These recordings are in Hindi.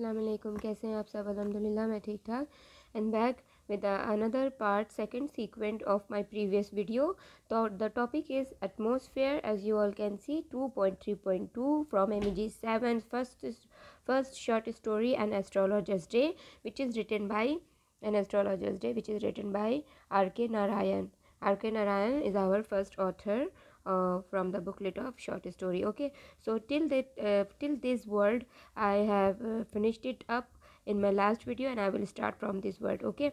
अल्लाम कैसे हैं आप सब अलहमदिल्ला मैं ठीक ठाक and back with another part second sequent of my previous video तो the topic is atmosphere as you all can see two point three point two from M G seven first first short story and astrologer's day which is written by an astrologer's day which is written by R K Narayan R K Narayan is our first author Uh, from the booklet of short story okay so till that uh, till this word i have uh, finished it up in my last video and i will start from this word okay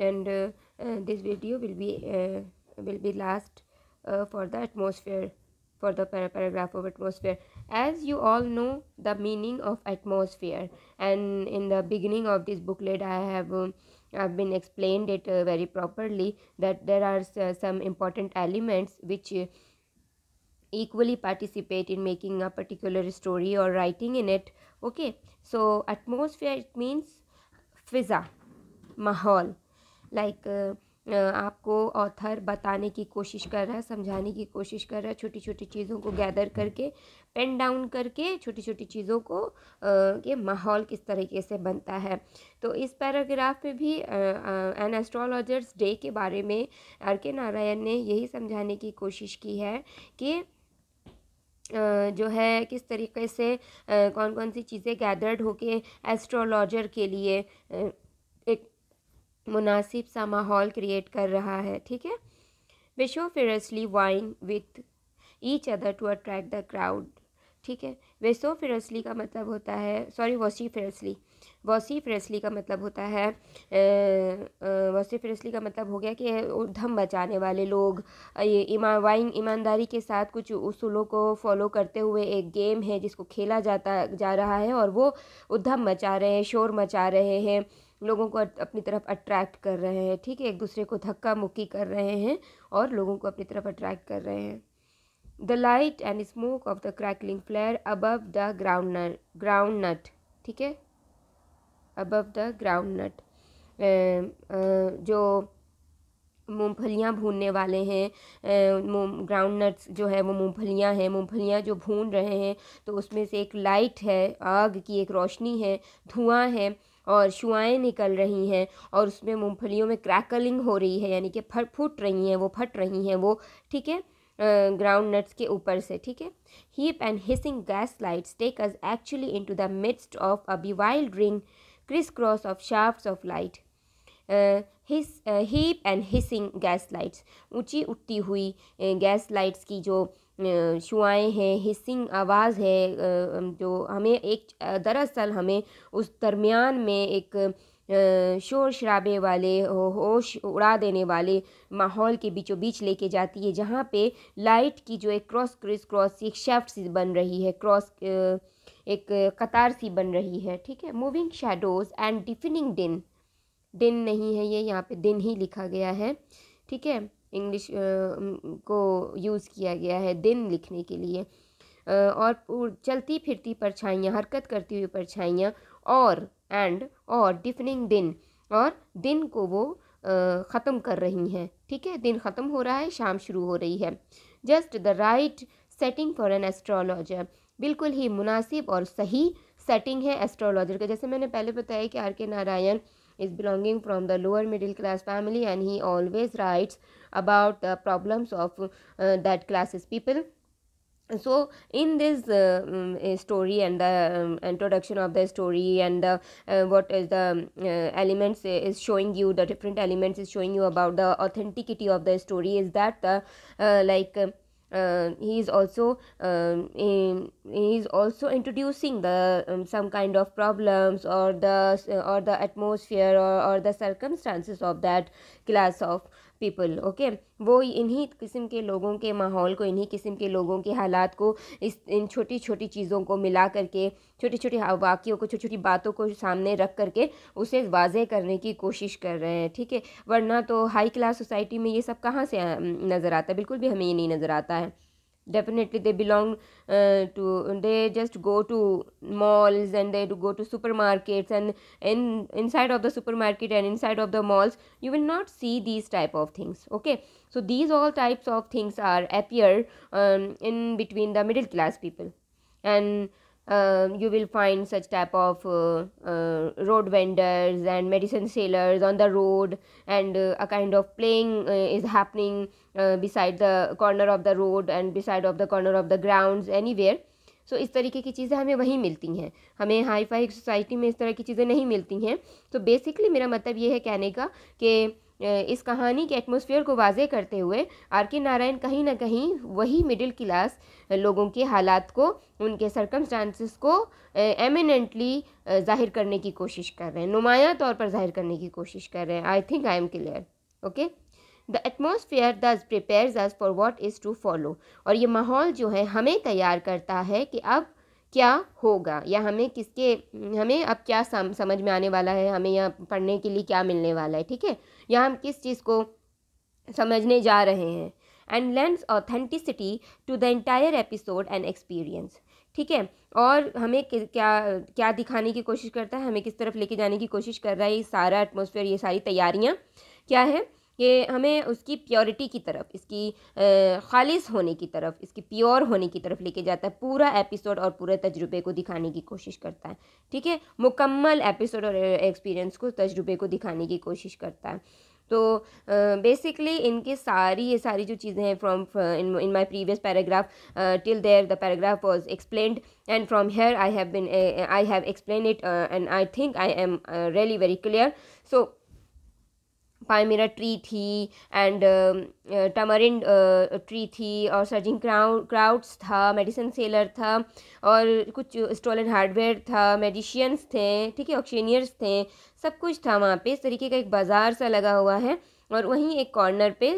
and uh, uh, this video will be will be last for the atmosphere for the para paragraph of atmosphere as you all know the meaning of atmosphere and in the beginning of this booklet i have um, I've been explained it uh, very properly that there are uh, some important elements which uh, equally participate in making a particular story or writing in it okay so atmosphere it means फिज़ा माहौल लाइक like, uh, uh आपको ऑथर बताने की कोशिश कर रहा है समझाने की कोशिश कर रहा है छोटी छोटी चीज़ों को गैदर करके पेन डाउन करके छोटी छोटी चीज़ों को ये माहौल किस तरीके से बनता है तो इस पैराग्राफ में भी एन एस्ट्रोलॉजर्स डे के बारे में आर के नारायण ने यही समझाने की कोशिश की है कि जो है किस तरीके से कौन कौन सी चीज़ें गैदर्ड होके एस्ट्रोलॉजर के लिए एक मुनासिब सा माहौल क्रिएट कर रहा है ठीक है they show fiercely vine with each other to attract the crowd ठीक है वे सो फिरसली का मतलब होता है सॉरी वसी फिरसली वसीफ़ रेसली का मतलब होता है वसीफ़ रेसली का मतलब हो गया कि धम बचाने वाले लोग ये ईमा ईमानदारी के साथ कुछ उसूलों को फॉलो करते हुए एक गेम है जिसको खेला जाता जा रहा है और वो उधम मचा रहे हैं शोर मचा रहे हैं लोगों को अपनी तरफ अट्रैक्ट कर रहे हैं ठीक है एक दूसरे को धक्का मुक्की कर रहे हैं और लोगों को अपनी तरफ अट्रैक्ट कर रहे हैं the light and smoke of the crackling flare above the ground groundnut ठीक है अबव द ग्राउंड नट जो मूँगफलियाँ भूनने वाले हैं ग्राउंड नट्स जो है वो मूँगफलियाँ हैं मूँगफलियाँ जो भून रहे हैं तो उसमें से एक लाइट है आग की एक रोशनी है धुआं है और शुआएँ निकल रही हैं और उसमें मूँगफलियों में क्रैकलिंग हो रही है यानी कि फट फूट रही हैं वो फट रही हैं वो ठीक है ग्राउंड नट्स के ऊपर से ठीक है heap and hissing gas lights take us actually to the midst of a wild ring criss cross of shafts of light hiss heap and hissing gas lights ऊँची उठती हुई गैस uh, लाइट्स की जो शुआएँ uh, हैं हिसिंग आवाज़ है uh, um, जो हमें एक दरअसल हमें उस दरमियान में एक शोर शराबे वाले होश उड़ा देने वाले माहौल के बीचों बीच लेके जाती है जहाँ पे लाइट की जो एक क्रॉस क्रिस क्रॉस एक शेफ्ट बन रही है क्रॉस एक कतार सी बन रही है ठीक है मूविंग शेडोज़ एंड डिफिनिंग डिन दिन नहीं है ये यहाँ पे दिन ही लिखा गया है ठीक है इंग्लिश को यूज़ किया गया है दिन लिखने के लिए और चलती फिरती परछाइयाँ हरकत करती हुई परछाइयाँ और एंड और डिफनिंग दिन और दिन को वो ख़त्म कर रही हैं ठीक है दिन ख़त्म हो रहा है शाम शुरू हो रही है just the right setting for an astrologer बिल्कुल ही मुनासिब और सही सेटिंग है एस्ट्रोलॉजर का जैसे मैंने पहले बताया कि R K Narayan is belonging from the lower middle class family and he always writes about the problems of that classes people so in this uh, story and the um, introduction of the story and the uh, what is the uh, elements is showing you the different elements is showing you about the authenticity of the story is that the like Um, um, he is also in, he is also introducing the um, some kind of problems or the or the atmosphere or, or the circumstances of that class of people okay वो इन्हीं किस्म के लोगों के माहौल को इन्हीं किस्म के लोगों के हालात को इस इन छोटी छोटी चीज़ों को मिला करके छोटी छोटी वाक्यों को छोटी छोटी बातों को सामने रख करके उसे वाजे करने की कोशिश कर रहे हैं ठीक है वरना तो हाई क्लास सोसाइटी में ये सब कहाँ से नज़र आता है बिल्कुल भी हमें ये नहीं नज़र आता है definitely they belong uh, to they just go to malls and they go to supermarkets and in inside of the supermarket and inside of the malls you will not see these type of things okay so these all types of things are appear um, in between the middle class people and uh, you will find such type of uh, uh, road vendors and medicine sellers on the road and uh, a kind of playing uh, is happening uh, beside the corner of the road and beside of the corner of the grounds anywhere so so, इस तरीके की चीज़ें हमें वहीं मिलती हैं हमें हाई फाई सोसाइटी में इस तरह की चीज़ें नहीं मिलती हैं तो बेसिकली मेरा मतलब ये है कहने का कि इस कहानी के एटमोसफियर को वाजे करते हुए आर के नारायण कहीं ना कहीं वही मिडिल क्लास लोगों के हालात को उनके सरकमस्टांसिस को एमिनेंटली जाहिर करने की कोशिश कर रहे हैं नुमायाँ तौर पर जाहिर करने की कोशिश कर रहे हैं I think I am clear okay the atmosphere does prepare us for what is to follow और ये माहौल जो है हमें तैयार करता है कि अब क्या होगा या हमें किसके हमें अब क्या सम, समझ में आने वाला है हमें यहाँ पढ़ने के लिए क्या मिलने वाला है ठीक है या हम किस चीज़ को समझने जा रहे हैं and lends authenticity to the entire episode and experience ठीक है और हमें क्या क्या दिखाने की कोशिश करता है हमें किस तरफ लेके जाने की कोशिश कर रहा है ये सारा एटमोसफेयर ये सारी तैयारियाँ क्या है कि हमें उसकी प्योरिटी की तरफ इसकी खालिश होने की तरफ इसकी प्योर होने की तरफ लेके जाता है पूरा एपिसोड और पूरे तजुर्बे को दिखाने की कोशिश करता है ठीक है मुकम्मल एपिसोड और एक्सपीरियंस को तजुर्बे को दिखाने की कोशिश करता है तो बेसिकली इनके सारी ये सारी जो चीज़ें हैं from in my previous paragraph till there the paragraph was explained and from here I have been I have explain it and I think I am really very clear so पायमेरा ट्री थी एंड टमरिन ट्री थी और सर्जिंग क्राउड क्राउड्स था मेडिसन सेलर था और कुछ स्टोलन हार्डवेयर था मेडिशियंस थे ठीक है ऑक्शनियर्स थे सब कुछ था वहाँ पे इस तरीके का एक बाज़ार सा लगा हुआ है और वहीं एक कॉर्नर पे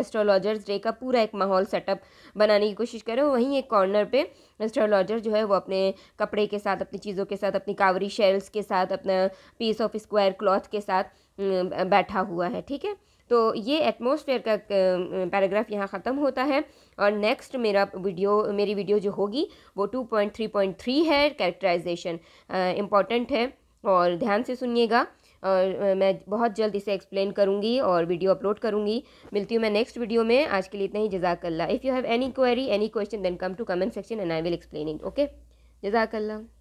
एस्ट्रोलॉजर्स डे का पूरा एक माहौल सेटअप बनाने की कोशिश करें वहीं एक कॉर्नर पे एस्ट्रोलॉजर जो है वो अपने कपड़े के साथ अपनी चीज़ों के साथ अपनी कावरी शेल्स के साथ अपना पीस ऑफ स्क्वायर क्लॉथ के साथ बैठा हुआ है ठीक है तो ये एटमोसफेयर का पैराग्राफ यहाँ ख़त्म होता है और नेक्स्ट मेरा वीडियो मेरी वीडियो जो होगी वो two point three point three है कैरेक्टराइजेशन इम्पॉर्टेंट है और ध्यान से सुनिएगा और मैं बहुत जल्द इसे एक्सप्लेन करूँगी और वीडियो अपलोड करूँगी मिलती हूँ मैं नेक्स्ट वीडियो में आज के लिए इतना ही जजाकल्ला if you have any query any question then come to comment section and I will explain it okay जजाकल्ला